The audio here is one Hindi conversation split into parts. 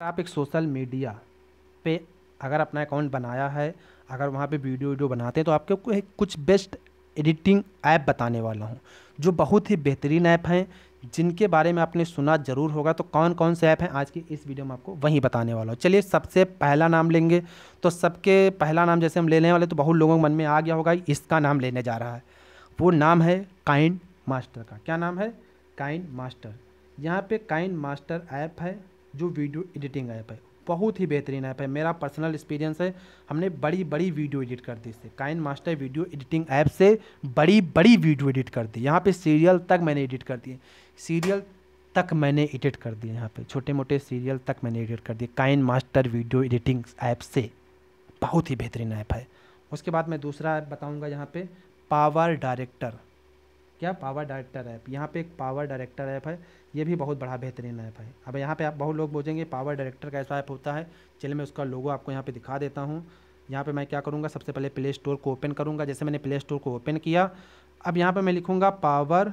तो आप एक सोशल मीडिया पे अगर अपना अकाउंट बनाया है अगर वहाँ पे वीडियो वीडियो बनाते हैं तो आपके एक कुछ बेस्ट एडिटिंग ऐप बताने वाला हूँ जो बहुत ही बेहतरीन ऐप हैं जिनके बारे में आपने सुना जरूर होगा तो कौन कौन से ऐप हैं आज की इस वीडियो में आपको वहीं बताने वाला हूँ चलिए सबसे पहला नाम लेंगे तो सबके पहला नाम जैसे हम लेने वाले तो बहुत लोगों के मन में आ गया होगा इसका नाम लेने जा रहा है वो नाम है काइंड मास्टर का क्या नाम है काइंड मास्टर यहाँ पे काइंड मास्टर ऐप है जो वीडियो एडिटिंग ऐप है बहुत ही बेहतरीन ऐप है मेरा पर्सनल एक्सपीरियंस है हमने बड़ी बड़ी वीडियो एडिट कर दी इससे KineMaster video editing app से बड़ी बड़ी वीडियो एडिट कर दी यहाँ पे सीरियल तक मैंने एडिट कर दिए सीरियल तक मैंने एडिट कर दिए यहाँ पे छोटे मोटे सीरियल तक मैंने एडिट कर दिए KineMaster video editing app से बहुत ही बेहतरीन ऐप है उसके बाद मैं दूसरा ऐप बताऊँगा यहाँ पर पावर डायरेक्टर क्या पावर डायरेक्टर ऐप यहाँ पे एक पावर डायरेक्टर ऐप है ये भी बहुत बड़ा बेहतरीन ऐप है अब यहाँ पे आप बहुत लोग बोझेंगे पावर डायरेक्टर कैसा ऐप होता है चलिए मैं उसका लोगो आपको यहाँ पे दिखा देता हूँ यहाँ पे मैं क्या करूँगा सबसे पहले प्ले स्टोर को ओपन करूँगा जैसे मैंने प्ले स्टोर को ओपन किया अब यहाँ पर मैं लिखूँगा पावर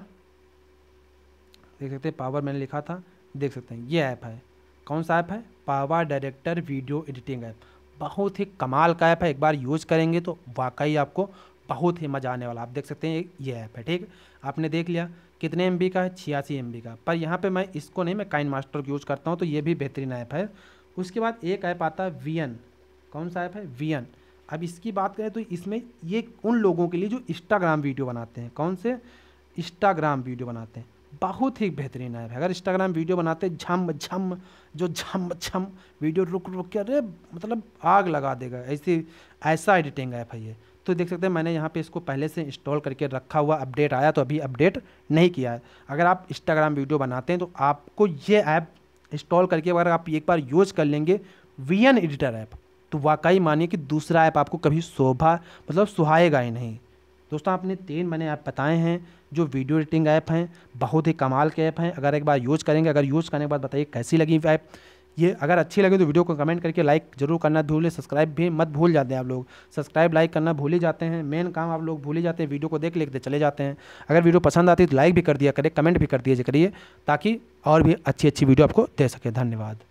देख सकते हैं पावर मैंने लिखा था देख सकते हैं ये ऐप है कौन सा ऐप है PowerDirector video editing app बहुत ही कमाल का ऐप है एक बार यूज करेंगे तो वाकई आपको बहुत ही मज़ा आने वाला आप देख सकते हैं ये ऐप है ठीक आपने देख लिया कितने एम का है छियासी एम का पर यहाँ पर मैं इसको नहीं मैं काइन मास्टर यूज़ करता हूँ तो ये भी बेहतरीन ऐप है उसके बाद एक ऐप आता है वी कौन सा ऐप है वी अब इसकी बात करें तो इसमें ये उन लोगों के लिए जो इंस्टाग्राम वीडियो बनाते हैं कौन से इंस्टाग्राम वीडियो बनाते हैं बहुत ही बेहतरीन ऐप है अगर इंस्टाग्राम वीडियो बनाते झम झम जो झम झम वीडियो रुक रुक के अरे मतलब आग लगा देगा ऐसी ऐसा एडिटिंग ऐप है ये तो देख सकते हैं मैंने यहाँ पे इसको पहले से इंस्टॉल करके रखा हुआ अपडेट आया तो अभी अपडेट नहीं किया है अगर आप इंस्टाग्राम वीडियो बनाते हैं तो आपको ये ऐप इंस्टॉल करके अगर आप एक बार यूज कर लेंगे वी एन एडिटर ऐप तो वाकई मानिए कि दूसरा ऐप आपको कभी शोभा मतलब सुहाएगा ही नहीं दोस्तों आपने तीन मैंने आप बताए हैं जो वीडियो एडिटिंग ऐप हैं बहुत ही कमाल के ऐप हैं अगर एक बार यूज़ करेंगे अगर यूज़ करने के बाद बताइए कैसी लगी ऐप ये अगर अच्छी लगे तो वीडियो को कमेंट करके लाइक जरूर करना भूलें सब्सक्राइब भी मत भूल जाते हैं आप लोग सब्सक्राइब लाइक करना भूल ही जाते हैं मेन काम आप लोग भूल ही जाते हैं वीडियो को देख लेते चले जाते हैं अगर वीडियो पसंद आती है तो लाइक भी कर दिया करें कमेंट भी कर दिया करिए ताकि और भी अच्छी अच्छी वीडियो आपको दे सके धन्यवाद